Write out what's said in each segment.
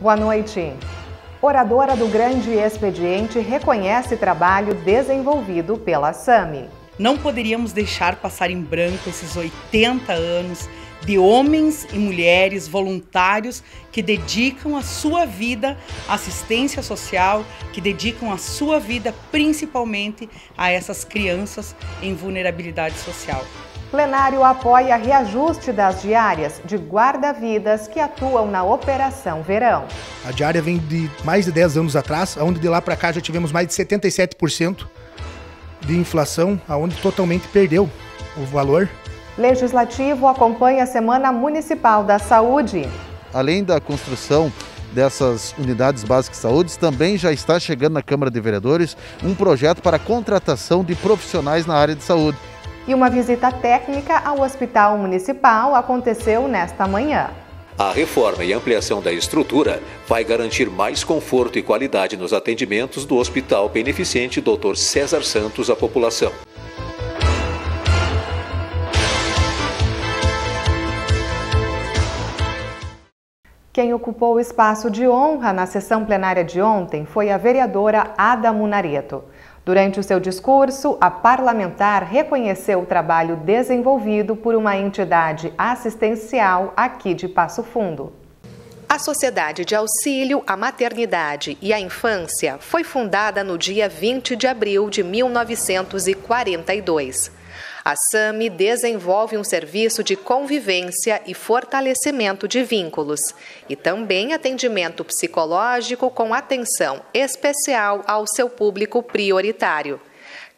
Boa noite. Oradora do Grande Expediente reconhece trabalho desenvolvido pela SAMI. Não poderíamos deixar passar em branco esses 80 anos de homens e mulheres voluntários que dedicam a sua vida à assistência social, que dedicam a sua vida principalmente a essas crianças em vulnerabilidade social. Plenário apoia reajuste das diárias de guarda-vidas que atuam na Operação Verão. A diária vem de mais de 10 anos atrás, onde de lá para cá já tivemos mais de 77% de inflação, aonde totalmente perdeu o valor. Legislativo acompanha a Semana Municipal da Saúde. Além da construção dessas unidades básicas de saúde, também já está chegando na Câmara de Vereadores um projeto para a contratação de profissionais na área de saúde e uma visita técnica ao Hospital Municipal aconteceu nesta manhã. A reforma e ampliação da estrutura vai garantir mais conforto e qualidade nos atendimentos do Hospital Beneficente Dr. César Santos à população. Quem ocupou o espaço de honra na sessão plenária de ontem foi a vereadora Ada Munareto. Durante o seu discurso, a parlamentar reconheceu o trabalho desenvolvido por uma entidade assistencial aqui de Passo Fundo. A Sociedade de Auxílio à Maternidade e à Infância foi fundada no dia 20 de abril de 1942. A SAMI desenvolve um serviço de convivência e fortalecimento de vínculos e também atendimento psicológico com atenção especial ao seu público prioritário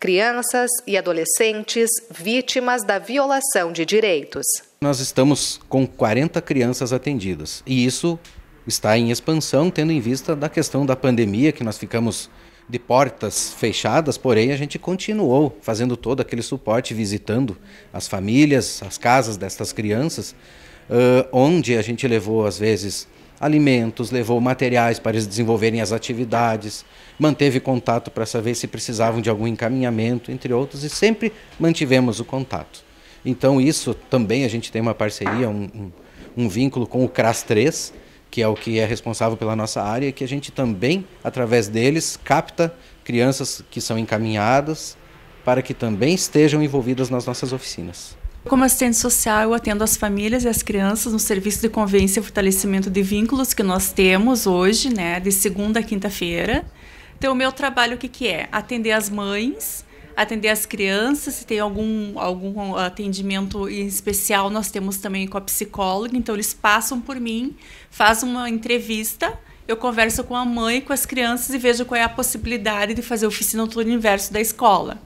crianças e adolescentes vítimas da violação de direitos. Nós estamos com 40 crianças atendidas e isso está em expansão, tendo em vista da questão da pandemia, que nós ficamos de portas fechadas, porém a gente continuou fazendo todo aquele suporte, visitando as famílias, as casas destas crianças, uh, onde a gente levou, às vezes, alimentos, levou materiais para eles desenvolverem as atividades, manteve contato para saber se precisavam de algum encaminhamento, entre outros, e sempre mantivemos o contato. Então, isso também a gente tem uma parceria, um, um, um vínculo com o CRAS 3, que é o que é responsável pela nossa área, que a gente também, através deles, capta crianças que são encaminhadas para que também estejam envolvidas nas nossas oficinas. Como assistente social, eu atendo as famílias e as crianças no serviço de convivência e fortalecimento de vínculos que nós temos hoje, né, de segunda a quinta-feira. Então, o meu trabalho o que, que é? Atender as mães, atender as crianças, se tem algum, algum ah, atendimento especial, nós temos também com a psicóloga. Então, eles passam por mim, fazem uma entrevista, eu converso com a mãe, com as crianças e vejo qual é a possibilidade de fazer oficina no turno inverso da escola.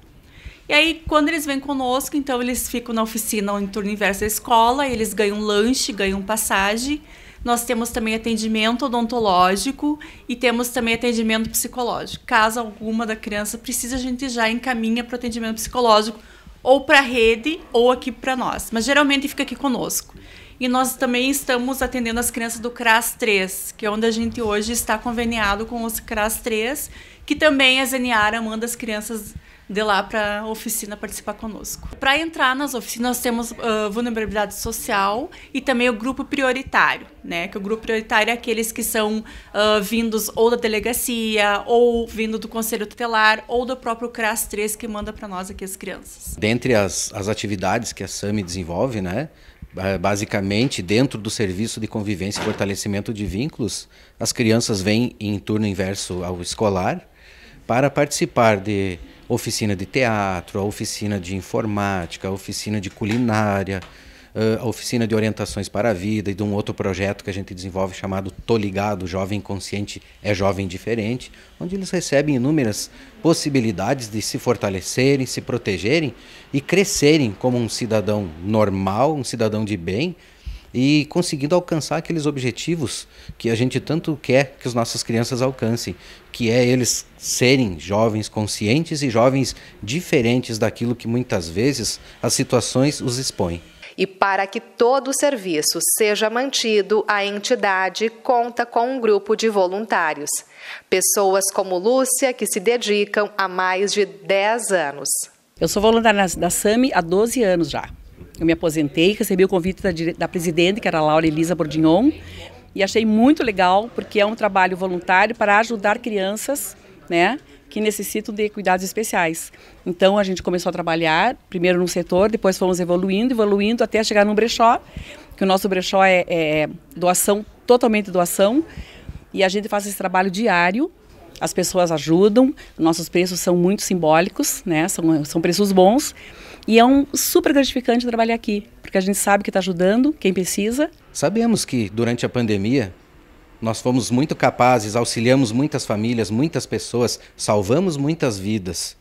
E aí, quando eles vêm conosco, então eles ficam na oficina no turno inverso da escola, eles ganham lanche, ganham passagem nós temos também atendimento odontológico e temos também atendimento psicológico. Caso alguma da criança precise, a gente já encaminha para o atendimento psicológico ou para a rede ou aqui para nós, mas geralmente fica aqui conosco. E nós também estamos atendendo as crianças do CRAS 3, que é onde a gente hoje está conveniado com os CRAS 3, que também a Zeniara manda as crianças de lá para a oficina participar conosco. Para entrar nas oficinas, nós temos uh, vulnerabilidade social e também o grupo prioritário, né? Que o grupo prioritário é aqueles que são uh, vindos ou da delegacia, ou vindo do conselho tutelar, ou do próprio CRAS 3 que manda para nós aqui as crianças. Dentre as, as atividades que a SAMI desenvolve, né? basicamente dentro do serviço de convivência e fortalecimento de vínculos, as crianças vêm em turno inverso ao escolar para participar de oficina de teatro, a oficina de informática, a oficina de culinária, a oficina de orientações para a vida e de um outro projeto que a gente desenvolve chamado Tô Ligado, Jovem Consciente é Jovem Diferente, onde eles recebem inúmeras possibilidades de se fortalecerem, se protegerem e crescerem como um cidadão normal, um cidadão de bem, e conseguindo alcançar aqueles objetivos que a gente tanto quer que as nossas crianças alcancem, que é eles serem jovens conscientes e jovens diferentes daquilo que muitas vezes as situações os expõem. E para que todo o serviço seja mantido, a entidade conta com um grupo de voluntários. Pessoas como Lúcia, que se dedicam há mais de 10 anos. Eu sou voluntária da SAMI há 12 anos já. Eu me aposentei, recebi o convite da, da presidente, que era a Laura Elisa Bordignon, e achei muito legal, porque é um trabalho voluntário para ajudar crianças, né? que necessitam de cuidados especiais. Então a gente começou a trabalhar primeiro no setor, depois fomos evoluindo, evoluindo até chegar no brechó, que o nosso brechó é, é, é doação totalmente doação e a gente faz esse trabalho diário as pessoas ajudam, nossos preços são muito simbólicos, né? São, são preços bons. E é um super gratificante trabalhar aqui, porque a gente sabe que está ajudando quem precisa. Sabemos que durante a pandemia nós fomos muito capazes, auxiliamos muitas famílias, muitas pessoas, salvamos muitas vidas.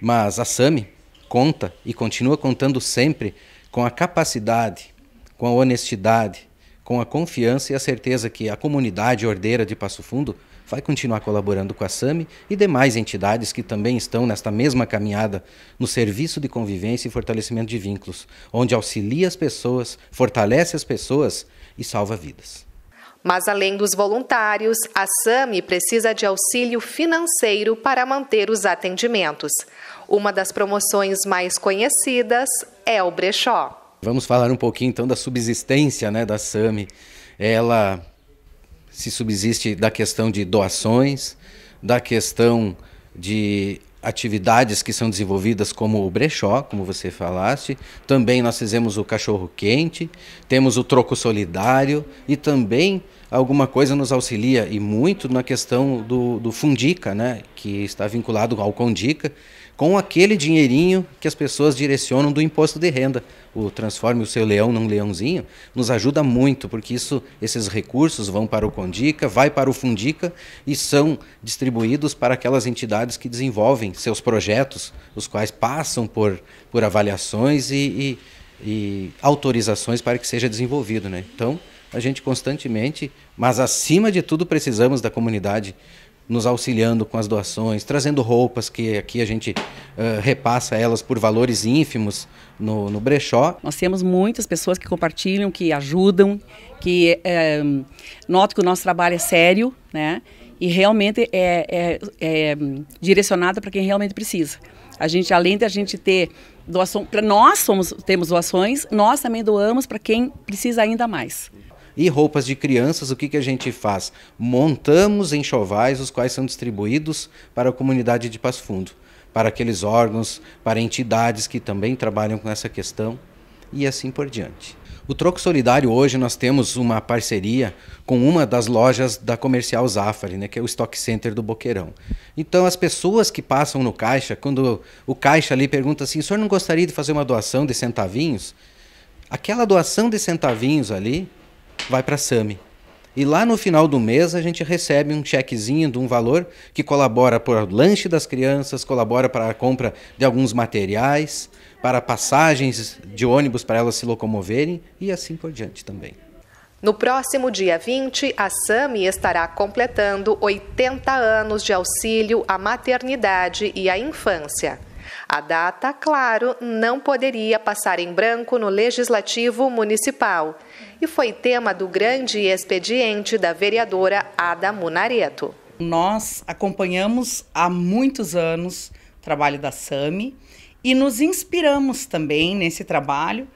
Mas a SAMI conta e continua contando sempre com a capacidade, com a honestidade, com a confiança e a certeza que a comunidade ordeira de Passo Fundo vai continuar colaborando com a SAMI e demais entidades que também estão nesta mesma caminhada no serviço de convivência e fortalecimento de vínculos, onde auxilia as pessoas, fortalece as pessoas e salva vidas. Mas além dos voluntários, a SAMI precisa de auxílio financeiro para manter os atendimentos. Uma das promoções mais conhecidas é o brechó. Vamos falar um pouquinho então da subsistência né, da SAMI. Ela se subsiste da questão de doações, da questão de atividades que são desenvolvidas como o brechó, como você falaste. Também nós fizemos o cachorro quente, temos o troco solidário e também alguma coisa nos auxilia e muito na questão do, do Fundica, né, que está vinculado ao Condica, com aquele dinheirinho que as pessoas direcionam do imposto de renda. O transforme o seu leão num leãozinho nos ajuda muito, porque isso, esses recursos vão para o Condica, vai para o Fundica e são distribuídos para aquelas entidades que desenvolvem seus projetos, os quais passam por, por avaliações e, e, e autorizações para que seja desenvolvido. Né? Então, a gente constantemente, mas acima de tudo precisamos da comunidade nos auxiliando com as doações, trazendo roupas que aqui a gente uh, repassa elas por valores ínfimos no, no, brechó. Nós temos muitas pessoas que compartilham, que ajudam, que é, eh, notam que o nosso trabalho é sério, né? E realmente é, é, é direcionado para quem realmente precisa. A gente, além de a gente ter doação, nós somos, temos doações, nós também doamos para quem precisa ainda mais. E roupas de crianças, o que, que a gente faz? Montamos enxovais, os quais são distribuídos para a comunidade de Passo Fundo, para aqueles órgãos, para entidades que também trabalham com essa questão e assim por diante. O Troco Solidário hoje nós temos uma parceria com uma das lojas da Comercial Zafari, né, que é o Stock Center do Boqueirão. Então as pessoas que passam no caixa, quando o caixa ali pergunta assim, o senhor não gostaria de fazer uma doação de centavinhos? Aquela doação de centavinhos ali, vai para a SAMI. E lá no final do mês a gente recebe um chequezinho de um valor que colabora para o lanche das crianças, colabora para a compra de alguns materiais, para passagens de ônibus para elas se locomoverem e assim por diante também. No próximo dia 20, a SAMI estará completando 80 anos de auxílio à maternidade e à infância. A data, claro, não poderia passar em branco no Legislativo Municipal e foi tema do grande expediente da vereadora Ada Munareto. Nós acompanhamos há muitos anos o trabalho da SAMI e nos inspiramos também nesse trabalho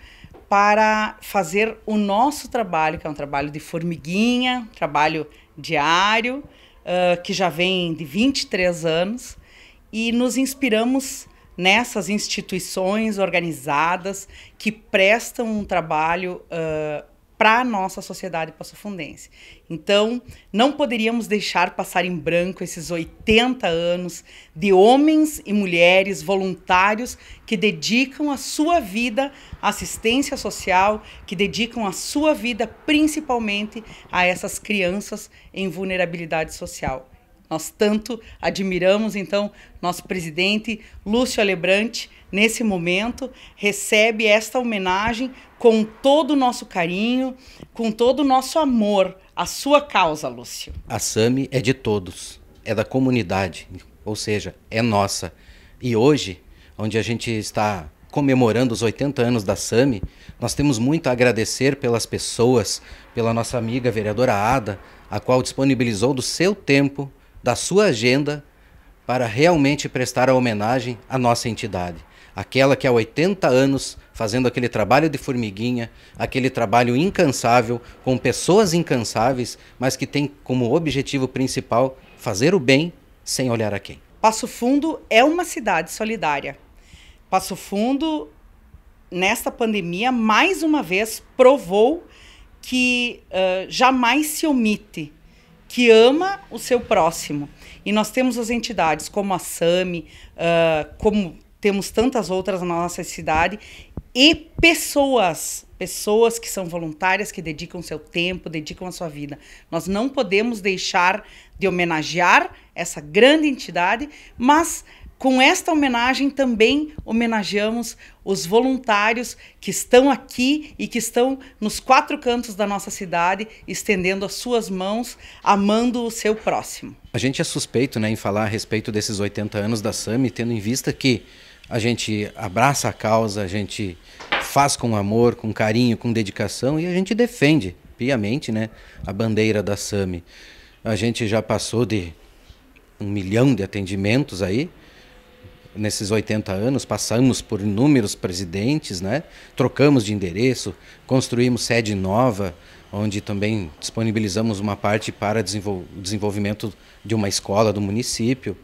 para fazer o nosso trabalho, que é um trabalho de formiguinha, trabalho diário, uh, que já vem de 23 anos, e nos inspiramos nessas instituições organizadas que prestam um trabalho uh, para a nossa sociedade passofundense. Então, não poderíamos deixar passar em branco esses 80 anos de homens e mulheres voluntários que dedicam a sua vida à assistência social, que dedicam a sua vida principalmente a essas crianças em vulnerabilidade social. Nós tanto admiramos, então, nosso presidente Lúcio Alebrante, nesse momento, recebe esta homenagem com todo o nosso carinho, com todo o nosso amor à sua causa, Lúcio. A SAMI é de todos, é da comunidade, ou seja, é nossa. E hoje, onde a gente está comemorando os 80 anos da SAMI, nós temos muito a agradecer pelas pessoas, pela nossa amiga vereadora Ada, a qual disponibilizou do seu tempo, da sua agenda, para realmente prestar a homenagem à nossa entidade. Aquela que há 80 anos, fazendo aquele trabalho de formiguinha, aquele trabalho incansável, com pessoas incansáveis, mas que tem como objetivo principal fazer o bem sem olhar a quem. Passo Fundo é uma cidade solidária. Passo Fundo, nesta pandemia, mais uma vez provou que uh, jamais se omite que ama o seu próximo. E nós temos as entidades como a SAMI, uh, como temos tantas outras na nossa cidade, e pessoas, pessoas que são voluntárias, que dedicam seu tempo, dedicam a sua vida. Nós não podemos deixar de homenagear essa grande entidade, mas com esta homenagem também homenageamos os voluntários que estão aqui e que estão nos quatro cantos da nossa cidade, estendendo as suas mãos, amando o seu próximo. A gente é suspeito né, em falar a respeito desses 80 anos da SAMI, tendo em vista que a gente abraça a causa, a gente faz com amor, com carinho, com dedicação e a gente defende piamente né, a bandeira da SAMI. A gente já passou de um milhão de atendimentos aí, nesses 80 anos, passamos por inúmeros presidentes, né? trocamos de endereço, construímos sede nova, onde também disponibilizamos uma parte para desenvol desenvolvimento de uma escola do município.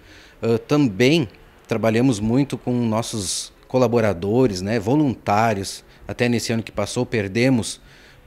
Uh, também trabalhamos muito com nossos colaboradores, né? voluntários. Até nesse ano que passou, perdemos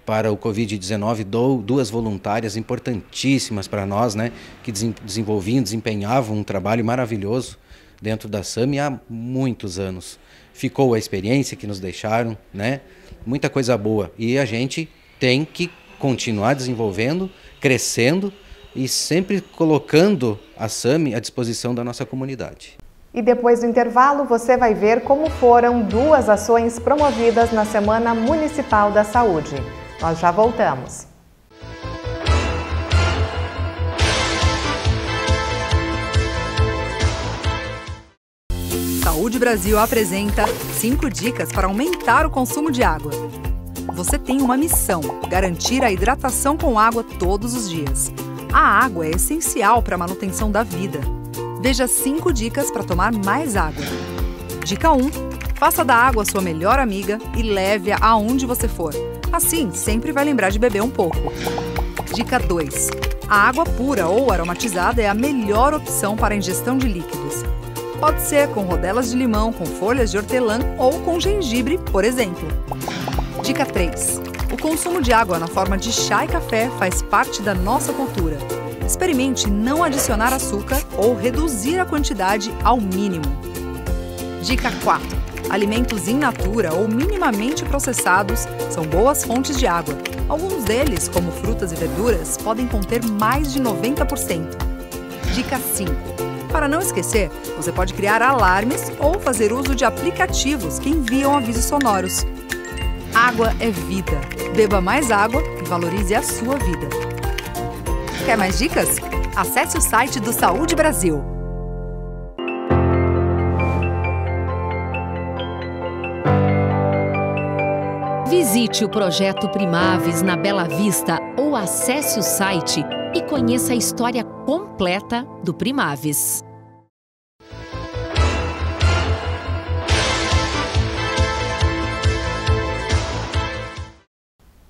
para o Covid-19 duas voluntárias importantíssimas para nós, né? que desenvolviam, desempenhavam um trabalho maravilhoso dentro da SAMI há muitos anos. Ficou a experiência que nos deixaram, né? Muita coisa boa. E a gente tem que continuar desenvolvendo, crescendo e sempre colocando a SAMI à disposição da nossa comunidade. E depois do intervalo, você vai ver como foram duas ações promovidas na Semana Municipal da Saúde. Nós já voltamos. Saúde Brasil apresenta 5 dicas para aumentar o consumo de água. Você tem uma missão: garantir a hidratação com água todos os dias. A água é essencial para a manutenção da vida. Veja 5 dicas para tomar mais água. Dica 1: Faça da água sua melhor amiga e leve-a aonde você for. Assim, sempre vai lembrar de beber um pouco. Dica 2: A água pura ou aromatizada é a melhor opção para a ingestão de líquidos. Pode ser com rodelas de limão, com folhas de hortelã ou com gengibre, por exemplo. Dica 3. O consumo de água na forma de chá e café faz parte da nossa cultura. Experimente não adicionar açúcar ou reduzir a quantidade ao mínimo. Dica 4. Alimentos in natura ou minimamente processados são boas fontes de água. Alguns deles, como frutas e verduras, podem conter mais de 90%. Dica 5 para não esquecer, você pode criar alarmes ou fazer uso de aplicativos que enviam avisos sonoros. Água é vida. Beba mais água e valorize a sua vida. Quer mais dicas? Acesse o site do Saúde Brasil. Visite o projeto Primaves na Bela Vista ou acesse o site e conheça a história completa do Primaves.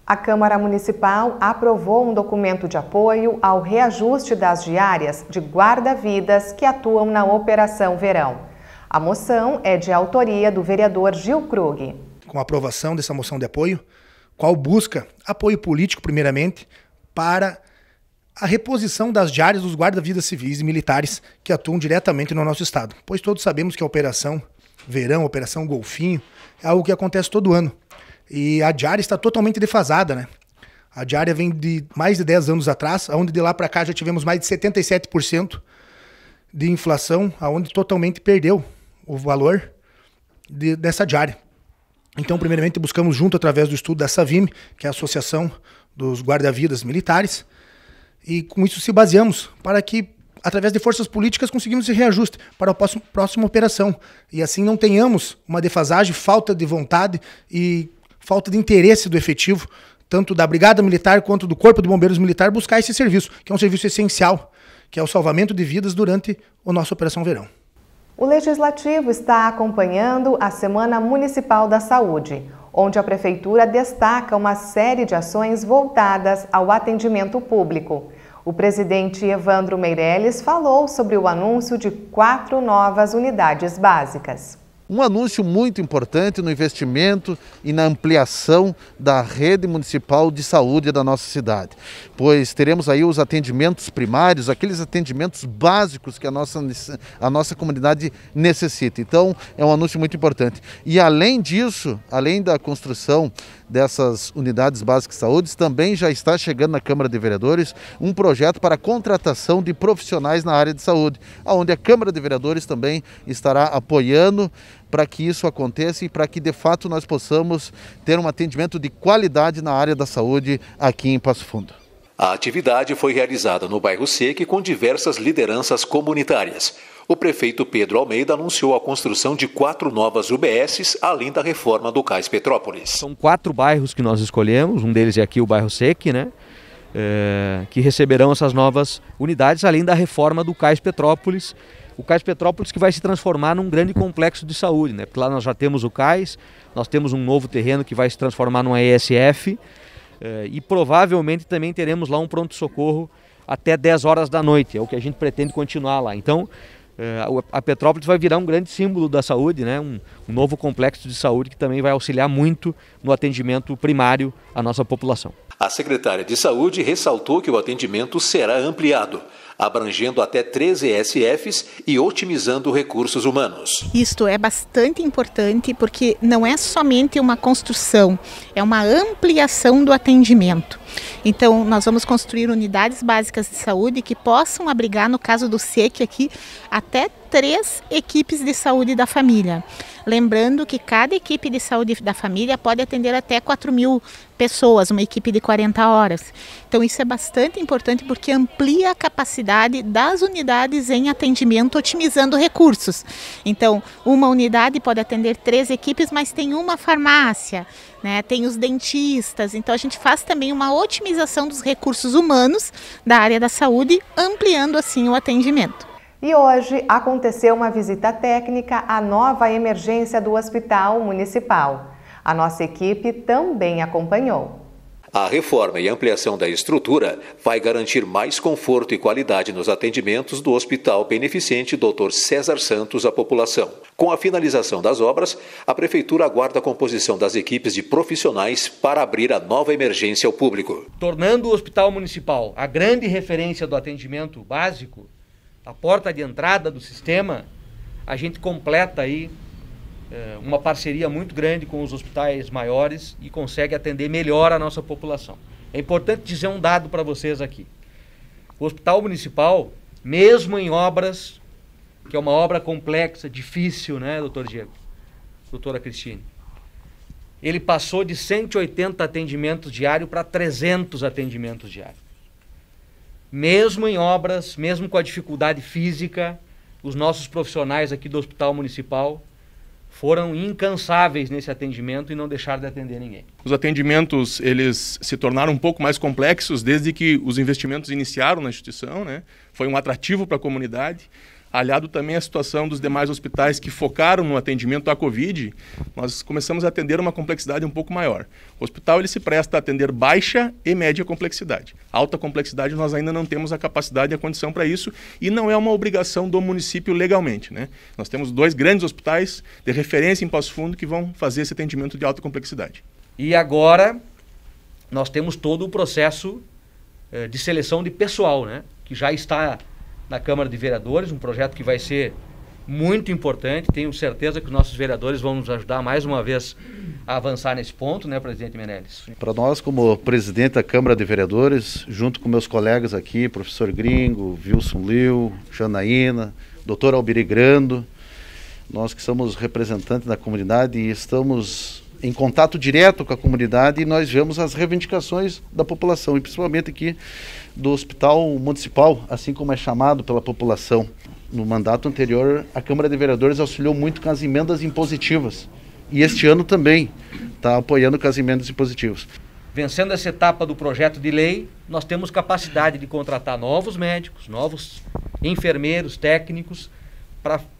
A Câmara Municipal aprovou um documento de apoio ao reajuste das diárias de guarda-vidas que atuam na Operação Verão. A moção é de autoria do vereador Gil Krug. Com a aprovação dessa moção de apoio, qual busca apoio político, primeiramente, para a reposição das diárias dos guarda-vidas civis e militares que atuam diretamente no nosso estado, pois todos sabemos que a Operação Verão, a Operação Golfinho, é algo que acontece todo ano. E a diária está totalmente defasada, né? A diária vem de mais de 10 anos atrás, onde de lá para cá já tivemos mais de 77% de inflação, aonde totalmente perdeu o valor de, dessa diária. Então, primeiramente, buscamos junto através do estudo da SAVIM, que é a Associação dos Guarda-Vidas Militares, e com isso se baseamos para que, através de forças políticas, conseguimos esse reajuste para a próxima, próxima operação. E assim não tenhamos uma defasagem, falta de vontade e falta de interesse do efetivo, tanto da Brigada Militar quanto do Corpo de Bombeiros Militar, buscar esse serviço, que é um serviço essencial, que é o salvamento de vidas durante a nossa Operação Verão. O Legislativo está acompanhando a Semana Municipal da Saúde, onde a Prefeitura destaca uma série de ações voltadas ao atendimento público. O presidente Evandro Meirelles falou sobre o anúncio de quatro novas unidades básicas. Um anúncio muito importante no investimento e na ampliação da rede municipal de saúde da nossa cidade, pois teremos aí os atendimentos primários, aqueles atendimentos básicos que a nossa, a nossa comunidade necessita. Então, é um anúncio muito importante. E além disso, além da construção dessas unidades básicas de saúde, também já está chegando na Câmara de Vereadores um projeto para a contratação de profissionais na área de saúde, onde a Câmara de Vereadores também estará apoiando para que isso aconteça e para que de fato nós possamos ter um atendimento de qualidade na área da saúde aqui em Passo Fundo. A atividade foi realizada no bairro Seque com diversas lideranças comunitárias. O prefeito Pedro Almeida anunciou a construção de quatro novas UBSs, além da reforma do Cais Petrópolis. São quatro bairros que nós escolhemos, um deles é aqui o bairro Seque, né? É, que receberão essas novas unidades, além da reforma do Cais Petrópolis, o Cais Petrópolis que vai se transformar num grande complexo de saúde, né? Porque lá nós já temos o Cais, nós temos um novo terreno que vai se transformar numa ESF eh, e provavelmente também teremos lá um pronto-socorro até 10 horas da noite, é o que a gente pretende continuar lá. Então, eh, a Petrópolis vai virar um grande símbolo da saúde, né? Um, um novo complexo de saúde que também vai auxiliar muito no atendimento primário à nossa população. A secretária de Saúde ressaltou que o atendimento será ampliado abrangendo até 13 SFs e otimizando recursos humanos. Isto é bastante importante porque não é somente uma construção, é uma ampliação do atendimento. Então, nós vamos construir unidades básicas de saúde que possam abrigar, no caso do SEC aqui, até três equipes de saúde da família. Lembrando que cada equipe de saúde da família pode atender até 4 mil pessoas, uma equipe de 40 horas. Então, isso é bastante importante porque amplia a capacidade das unidades em atendimento, otimizando recursos. Então, uma unidade pode atender três equipes, mas tem uma farmácia, né? tem os dentistas. Então, a gente faz também uma otimização dos recursos humanos da área da saúde, ampliando assim o atendimento. E hoje aconteceu uma visita técnica à nova emergência do Hospital Municipal. A nossa equipe também acompanhou. A reforma e ampliação da estrutura vai garantir mais conforto e qualidade nos atendimentos do Hospital Beneficente Dr. César Santos à população. Com a finalização das obras, a Prefeitura aguarda a composição das equipes de profissionais para abrir a nova emergência ao público. Tornando o Hospital Municipal a grande referência do atendimento básico, a porta de entrada do sistema, a gente completa aí é, uma parceria muito grande com os hospitais maiores e consegue atender melhor a nossa população. É importante dizer um dado para vocês aqui. O hospital municipal, mesmo em obras, que é uma obra complexa, difícil, né, doutor Diego? Doutora Cristine. Ele passou de 180 atendimentos diários para 300 atendimentos diários mesmo em obras, mesmo com a dificuldade física, os nossos profissionais aqui do Hospital Municipal foram incansáveis nesse atendimento e não deixaram de atender ninguém. Os atendimentos eles se tornaram um pouco mais complexos desde que os investimentos iniciaram na instituição, né? Foi um atrativo para a comunidade. Aliado também à situação dos demais hospitais que focaram no atendimento à Covid, nós começamos a atender uma complexidade um pouco maior. O hospital ele se presta a atender baixa e média complexidade. Alta complexidade nós ainda não temos a capacidade e a condição para isso e não é uma obrigação do município legalmente. Né? Nós temos dois grandes hospitais de referência em Passo Fundo que vão fazer esse atendimento de alta complexidade. E agora nós temos todo o processo eh, de seleção de pessoal, né? que já está na Câmara de Vereadores, um projeto que vai ser muito importante. Tenho certeza que os nossos vereadores vão nos ajudar mais uma vez a avançar nesse ponto, né, presidente Menelis Para nós, como presidente da Câmara de Vereadores, junto com meus colegas aqui, professor Gringo, Wilson Liu, Janaína, doutor Albiri Grando, nós que somos representantes da comunidade e estamos em contato direto com a comunidade e nós vemos as reivindicações da população, e principalmente aqui do Hospital Municipal, assim como é chamado pela população. No mandato anterior, a Câmara de Vereadores auxiliou muito com as emendas impositivas. E este ano também está apoiando com as emendas impositivas. Vencendo essa etapa do projeto de lei, nós temos capacidade de contratar novos médicos, novos enfermeiros, técnicos,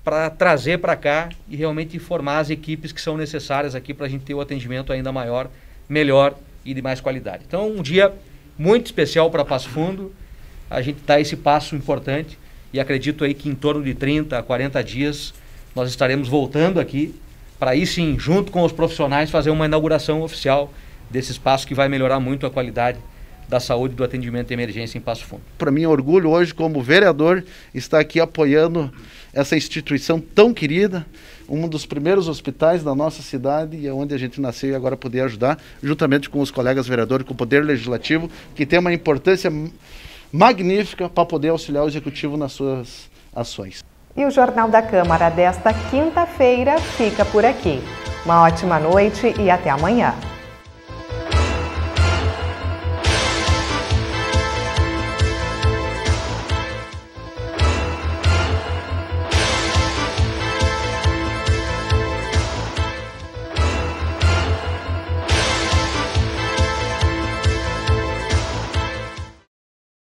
para trazer para cá e realmente formar as equipes que são necessárias aqui para a gente ter o atendimento ainda maior, melhor e de mais qualidade. Então, um dia muito especial para Passo Fundo. A gente dá tá esse passo importante e acredito aí que em torno de 30 a 40 dias nós estaremos voltando aqui para aí sim, junto com os profissionais, fazer uma inauguração oficial desse espaço que vai melhorar muito a qualidade da saúde do atendimento de emergência em Passo Fundo. Para mim, é orgulho hoje como vereador estar aqui apoiando essa instituição tão querida, um dos primeiros hospitais da nossa cidade e é onde a gente nasceu e agora poder ajudar, juntamente com os colegas vereadores, com o Poder Legislativo, que tem uma importância magnífica para poder auxiliar o Executivo nas suas ações. E o Jornal da Câmara desta quinta-feira fica por aqui. Uma ótima noite e até amanhã.